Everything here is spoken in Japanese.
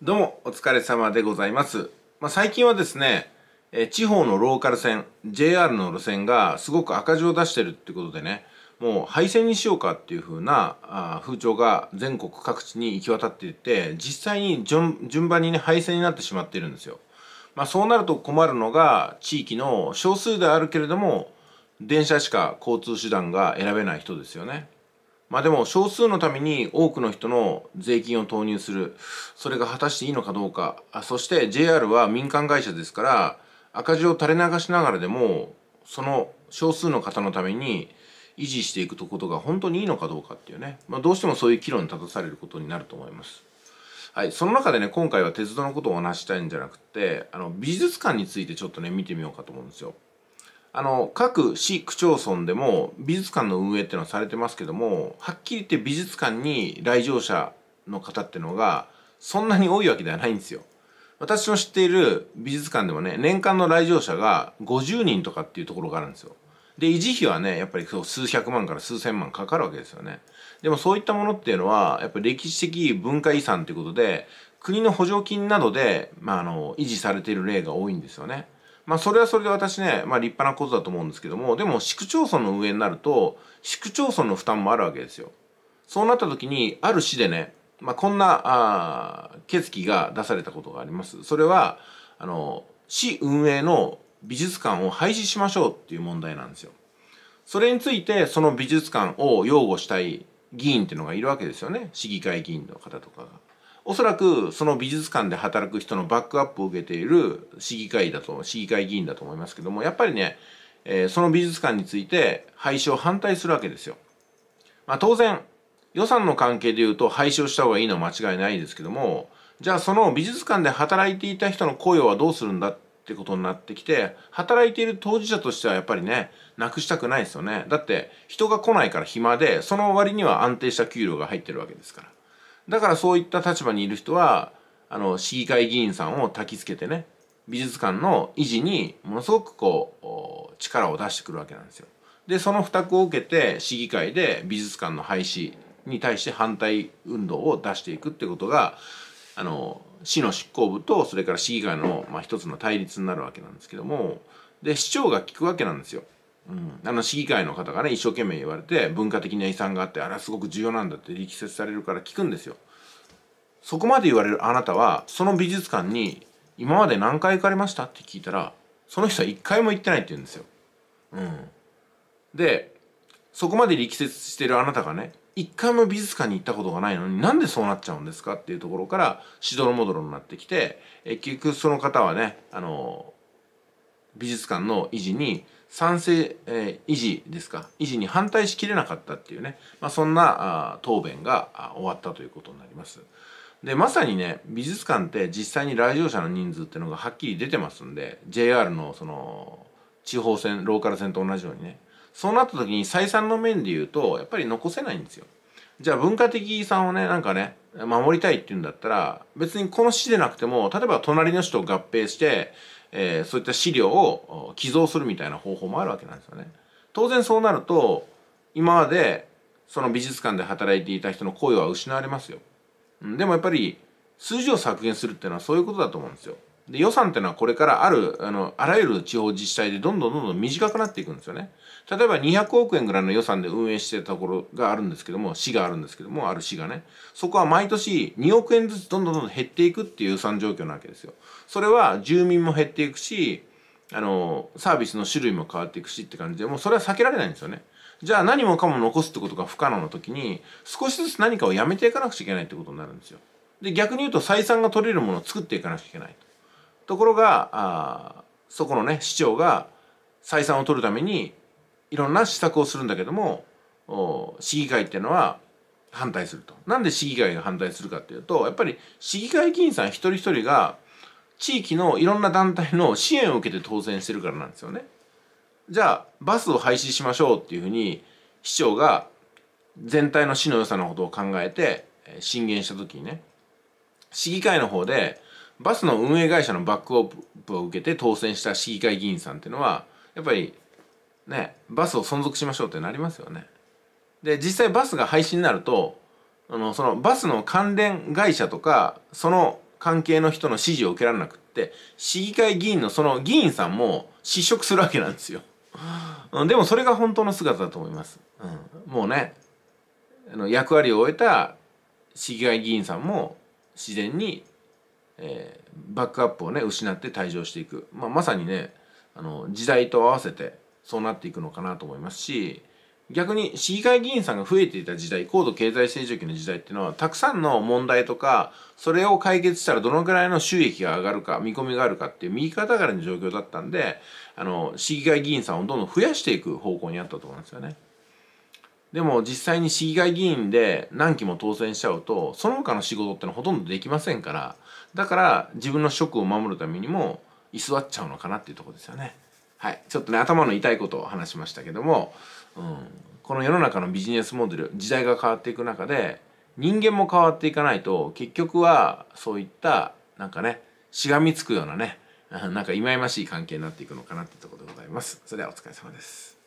どうもお疲れ様でございます。まあ、最近はですね、え地方のローカル線、JR の路線がすごく赤字を出してるってことでね、もう廃線にしようかっていうふうなあ風潮が全国各地に行き渡っていて、実際に順番にね、廃線になってしまっているんですよ。まあ、そうなると困るのが、地域の少数であるけれども、電車しか交通手段が選べない人ですよね。まあでも少数のために多くの人の税金を投入する。それが果たしていいのかどうか。あそして JR は民間会社ですから、赤字を垂れ流しながらでも、その少数の方のために維持していくことが本当にいいのかどうかっていうね。まあどうしてもそういう議論に立たされることになると思います。はい。その中でね、今回は鉄道のことをお話したいんじゃなくて、あの、美術館についてちょっとね、見てみようかと思うんですよ。あの各市区町村でも美術館の運営っていうのはされてますけどもはっきり言って美術館に来場者の方っていうのがそんなに多いわけではないんですよ。私の知っている美術館でもね年間の来場者が50人とかっていうところがあるんですよ。で維持費はねやっぱりそう数百万から数千万かかるわけですよね。でもそういったものっていうのはやっぱり歴史的文化遺産ということで国の補助金などで、まあ、あの維持されている例が多いんですよね。まあ、それはそれで私ね、まあ、立派なことだと思うんですけども、でも市区町村の上になると、市区町村の負担もあるわけですよ。そうなった時に、ある市でね、まあ、こんな、あ決議が出されたことがあります。それは、あの、市運営の美術館を廃止しましょうっていう問題なんですよ。それについて、その美術館を擁護したい議員っていうのがいるわけですよね。市議会議員の方とかが。おそらくその美術館で働く人のバックアップを受けている市議会だと市議会議員だと思いますけどもやっぱりね、えー、その美術館について廃止を反対するわけですよ。まあ、当然予算の関係で言うと廃止をした方がいいのは間違いないですけどもじゃあその美術館で働いていた人の雇用はどうするんだってことになってきて働いている当事者としてはやっぱりねなくしたくないですよねだって人が来ないから暇でその割には安定した給料が入ってるわけですからだからそういった立場にいる人は、あの、市議会議員さんを焚きつけてね、美術館の維持にものすごくこう、力を出してくるわけなんですよ。で、その付託を受けて、市議会で美術館の廃止に対して反対運動を出していくってことが、あの、市の執行部と、それから市議会の、まあ、一つの対立になるわけなんですけども、で、市長が聞くわけなんですよ。うん、あの市議会の方がね一生懸命言われて文化的な遺産があってあれはすごく重要なんだって力説されるから聞くんですよ。そこまで言われるあなたはその美術館に今まで何回行かれましたって聞いたらその人は一回も行ってないって言うんですよ。うん、でそこまで力説してるあなたがね一回も美術館に行ったことがないのになんでそうなっちゃうんですかっていうところからしどろもどろになってきてえ結局その方はねあの美術館の維持に賛成、えー、維持ですか維持に反対しきれなかったっていうね、まあ、そんなあ答弁があ終わったということになります。でまさにね美術館って実際に来場者の人数っていうのがはっきり出てますんで JR のその地方線ローカル線と同じようにねそうなった時に採算の面で言うとやっぱり残せないんですよ。じゃあ文化的遺産をねなんかね守りたいっていうんだったら別にこの市でなくても例えば隣の市と合併してえー、そういった資料を寄贈するみたいな方法もあるわけなんですよね。当然そうなると今までその美術館で働いていた人の声は失われますよ。でもやっぱり数字を削減するっていうのはそういうことだと思うんですよ。で予算っていうのはこれからあるあのあらゆる地方自治体でどんどんどんどん短くなっていくんですよね。例えば200億円ぐらいの予算で運営してたところがあるんですけども市があるんですけどもある市がねそこは毎年2億円ずつどんどんどんどん減っていくっていう予算状況なわけですよ。それは住民も減っていくしあのサービスの種類も変わっていくしって感じでもうそれは避けられないんですよね。じゃあ何もかも残すってことが不可能な時に少しずつ何かをやめていかなくちゃいけないってことになるんですよ。で逆に言うと採算が取れるものを作っていかなくちゃいけない。ところがあそこのね市長が採算を取るためにいろんな施策をするんだけども市議会っていうのは反対すると。なんで市議会が反対するかっていうとやっぱり市議会議員さん一人一人が地域のいろんな団体の支援を受けて当選してるからなんですよね。じゃあバスを廃止しましょうっていうふうに市長が全体の市の良さのことを考えて進言した時にね市議会の方でバスの運営会社のバックオープを受けて当選した市議会議員さんっていうのはやっぱりねバスを存続しましょうってなりますよね。で実際バスが廃止になるとあのそのバスの関連会社とかその関係の人の指示を受けられなくって市議会議員のその議員さんも失職するわけなんですよ。でもそれが本当の姿だと思います。うん、もうねあの役割を終えた市議会議員さんも自然にえー、バックアップをね失って退場していく、まあ、まさにねあの時代と合わせてそうなっていくのかなと思いますし逆に市議会議員さんが増えていた時代高度経済成長期の時代っていうのはたくさんの問題とかそれを解決したらどのぐらいの収益が上がるか見込みがあるかっていう右肩上がりの状況だったんであの市議会議員さんをどんどん増やしていく方向にあったと思うんですよね。でも実際に市議会議員で何期も当選しちゃうとその他の仕事ってのはほとんどできませんからだから自分の職を守るためにも居座っちゃうのかなっていうとこですよね。はい、ちょっとね頭の痛いことを話しましたけども、うん、この世の中のビジネスモデル時代が変わっていく中で人間も変わっていかないと結局はそういったなんかねしがみつくようなね なんか忌々しい関係になっていくのかなっていうところでございます。それではお疲れ様です。